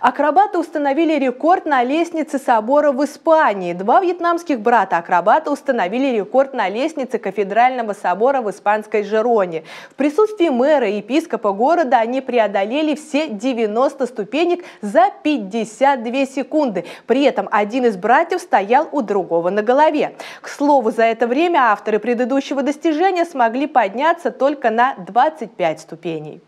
Акробаты установили рекорд на лестнице собора в Испании. Два вьетнамских брата-акробата установили рекорд на лестнице кафедрального собора в испанской Жероне. В присутствии мэра и епископа города они преодолели все 90 ступенек за 52 секунды. При этом один из братьев стоял у другого на голове. К слову, за это время авторы предыдущего достижения смогли подняться только на 25 ступеней.